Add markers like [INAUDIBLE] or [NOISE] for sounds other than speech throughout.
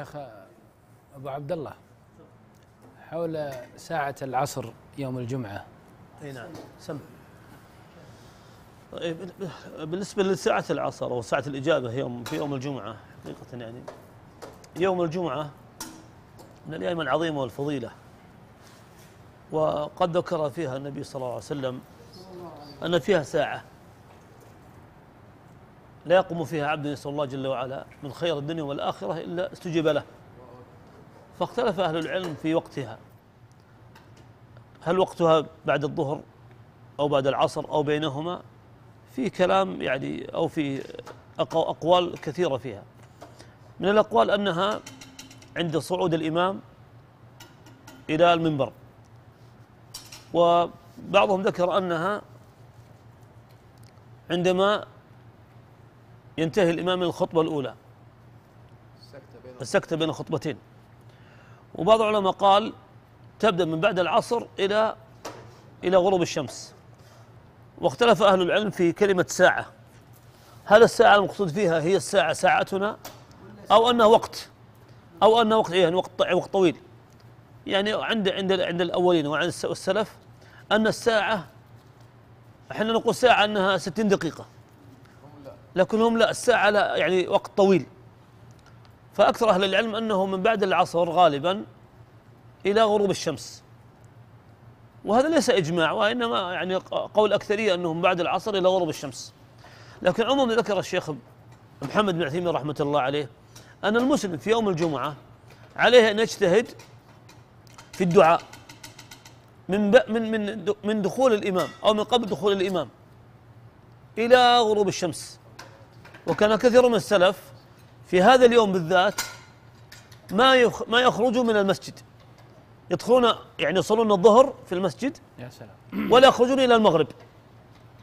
الشيخ أبو عبد الله حول ساعة العصر يوم الجمعة أي نعم سم طيب بالنسبة لساعة العصر أو ساعة الإجابة يوم في يوم الجمعة حقيقة يعني يوم الجمعة من الأيام العظيمة والفضيلة وقد ذكر فيها النبي صلى الله عليه وسلم أن فيها ساعة لا يقوم فيها عبد يسأل الله جل وعلا من خير الدنيا والآخرة إلا استجيب له فاختلف أهل العلم في وقتها هل وقتها بعد الظهر أو بعد العصر أو بينهما في كلام يعني أو في أقوال كثيرة فيها من الأقوال أنها عند صعود الإمام إلى المنبر وبعضهم ذكر أنها عندما ينتهي الإمام الخطبة الأولى السكتة بين الخطبتين وبعض العلماء قال تبدأ من بعد العصر إلى إلى غروب الشمس واختلف أهل العلم في كلمة ساعة هل الساعة المقصود فيها هي الساعة ساعتنا أو أنها وقت أو أنها وقت إيه يعني وقت وقت طويل يعني عند عند عند الأولين وعند السلف أن الساعة احنا نقول ساعة أنها 60 دقيقة لكنهم لا الساعة لا يعني وقت طويل فأكثر أهل العلم أنه من بعد العصر غالبا إلى غروب الشمس وهذا ليس إجماع وإنما يعني قول أكثرية أنهم بعد العصر إلى غروب الشمس لكن عموما ذكر الشيخ محمد بن عثيمين رحمة الله عليه أن المسلم في يوم الجمعة عليه أن يجتهد في الدعاء من من من من دخول الإمام أو من قبل دخول الإمام إلى غروب الشمس وكان كثير من السلف في هذا اليوم بالذات ما ما يخرجوا من المسجد يدخلون يعني يصلون الظهر في المسجد يا سلام ولا يخرجون الى المغرب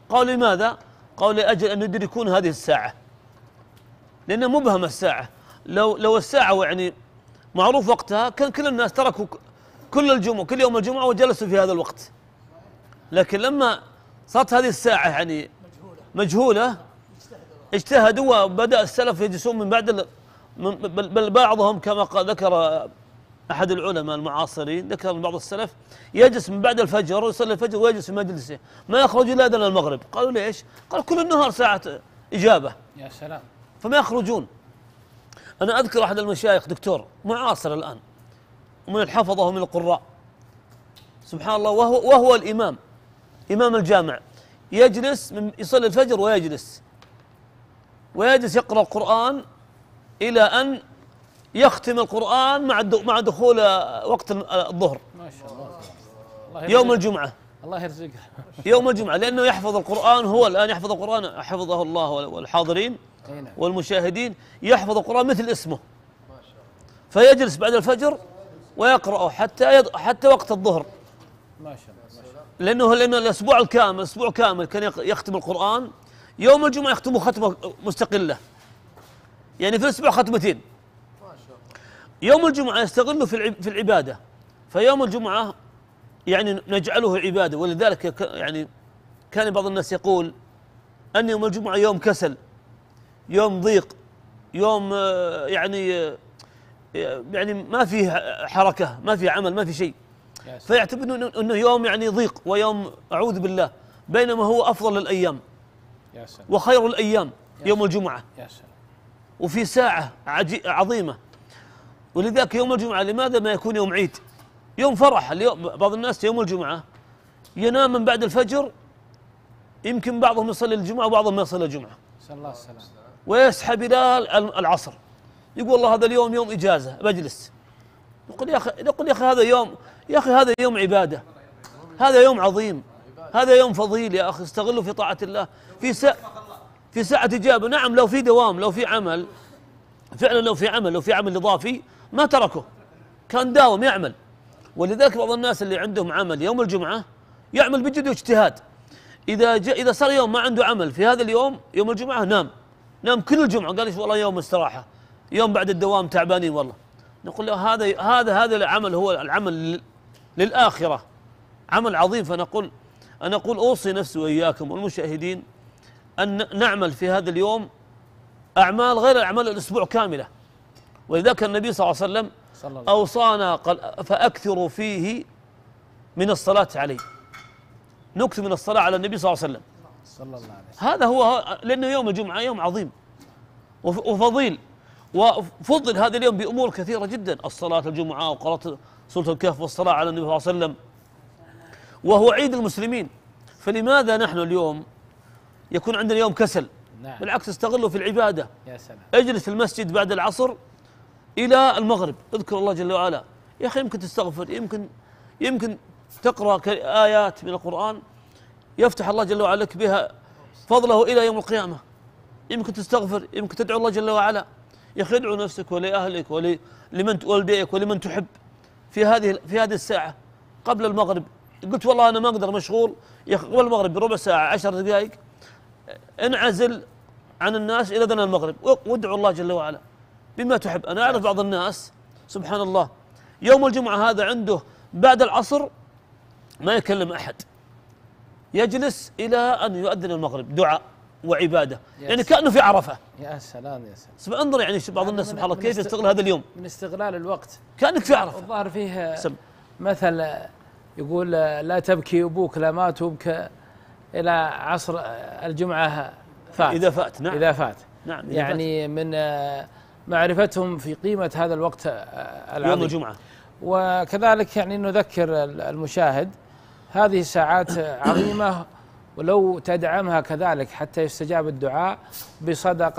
قالوا لماذا؟ قالوا لاجل ان يدركون هذه الساعه لانها مبهمه الساعه لو لو الساعه يعني معروف وقتها كان كل الناس تركوا كل الجمعه كل يوم الجمعه وجلسوا في هذا الوقت لكن لما صارت هذه الساعه يعني مجهوله اجتهدوا وبدأ السلف يجلسون من بعد بل بعضهم كما ذكر أحد العلماء المعاصرين ذكر بعض السلف يجلس من بعد الفجر ويصلي الفجر ويجلس في مجلسه ما يخرج إلا اذن المغرب قالوا ليش؟ قال كل النهار ساعة إجابة يا سلام فما يخرجون أنا أذكر أحد المشايخ دكتور معاصر الآن ومن الحفظة ومن القراء سبحان الله وهو, وهو الإمام إمام الجامع يجلس من يصلي الفجر ويجلس ويجلس يقرأ القرآن إلى أن يختم القرآن مع مع دخول آه، وقت آه، الظهر ما شاء الله يوم الجمعة الله يرزقه [LAUGHS] يوم الجمعة لأنه يحفظ القرآن هو الآن يحفظ القرآن حفظه الله والحاضرين والمشاهدين يحفظ القرآن مثل اسمه فيجلس بعد الفجر ويقرأه حتى حتى وقت الظهر ما شاء الله لأنه لأنه الأسبوع الكامل أسبوع كامل كان يختم القرآن يوم الجمعة يخطبوا خطبة مستقلة يعني في الأسبوع خطبتين يوم الجمعة يستغلوا في في العبادة فيوم الجمعة يعني نجعله عبادة ولذلك يعني كان بعض الناس يقول أن يوم الجمعة يوم كسل يوم ضيق يوم آه، يعني آه، يعني ما فيه حركة ما فيه عمل ما في شيء فيعتبر أنه يوم يعني ضيق ويوم أعوذ بالله بينما هو أفضل الأيام وخير الأيام يوم الجمعة يا سلام. وفي ساعة عظيمة ولذلك يوم الجمعة لماذا ما يكون يوم عيد يوم فرح اليوم بعض الناس يوم الجمعة ينام من بعد الفجر يمكن بعضهم يصلي الجمعة وبعضهم ما يصلي الجمعة صلى الله ويسحب إلى العصر يقول والله هذا اليوم يوم إجازة بجلس يقول يا أخي يقول يا أخي هذا يوم يا أخي هذا يوم عبادة هذا يوم عظيم هذا يوم فضيل يا أخي استغله في طاعة الله في ساعة في ساعة إجابة نعم لو في دوام لو في عمل فعلا لو في عمل لو في عمل إضافي ما تركه كان داوم يعمل ولذلك بعض الناس اللي عندهم عمل يوم الجمعة يعمل بجد واجتهاد إذا جاء إذا صار يوم ما عنده عمل في هذا اليوم يوم الجمعة نام نام كل الجمعة قال ايش والله يوم استراحة يوم بعد الدوام تعبانين والله نقول له هذا هذا هذا العمل هو العمل للآخرة عمل عظيم فنقول أنا أقول أوصي نفسي وإياكم والمشاهدين أن نعمل في هذا اليوم أعمال غير أعمال الأسبوع كاملة ولذلك النبي صلى الله عليه وسلم أوصانا قال فأكثروا فيه من الصلاة عليه نكثر من الصلاة على النبي صلى الله عليه وسلم صلى الله عليه وسلم هذا هو لأنه يوم الجمعة يوم عظيم وفضيل وفضل هذا اليوم بأمور كثيرة جدا الصلاة الجمعة وقراءة سورة الكهف والصلاة على النبي صلى الله عليه وسلم وهو عيد المسلمين فلماذا نحن اليوم يكون عندنا يوم كسل نعم. بالعكس استغله في العبادة يا سلام. اجلس المسجد بعد العصر إلى المغرب اذكر الله جل وعلا يا أخي يمكن تستغفر يمكن يمكن تقرأ آيات من القرآن يفتح الله جل وعلا لك بها فضله إلى يوم القيامة يمكن تستغفر يمكن تدعو الله جل وعلا يا أخي ادعو نفسك ولأهلك ولمن والديك ولمن تحب في هذه في هذه الساعة قبل المغرب قلت والله انا ما اقدر مشغول يا اخي قبل المغرب بربع ساعه عشر دقائق انعزل عن الناس الى دنا المغرب وادعو الله جل وعلا بما تحب انا اعرف بعض الناس سبحان الله يوم الجمعه هذا عنده بعد العصر ما يكلم احد يجلس الى ان يؤذن المغرب دعاء وعباده يعني كانه في عرفه يا سلام يا سلام انظر يعني بعض الناس يعني سبحان الله كيف يستغل هذا اليوم من استغلال الوقت كانك في عرفه الظاهر فيه سم. مثل يقول لا تبكي أبوك لا مات تبكى إلى عصر الجمعة فات إذا فات نعم إذا فات نعم إذا يعني فات. من آه، معرفتهم في قيمة هذا الوقت آه، العظيم يوم الجمعة وكذلك يعني نذكر المشاهد هذه ساعات آه، عظيمة ولو تدعمها كذلك حتى يستجاب الدعاء بصدقة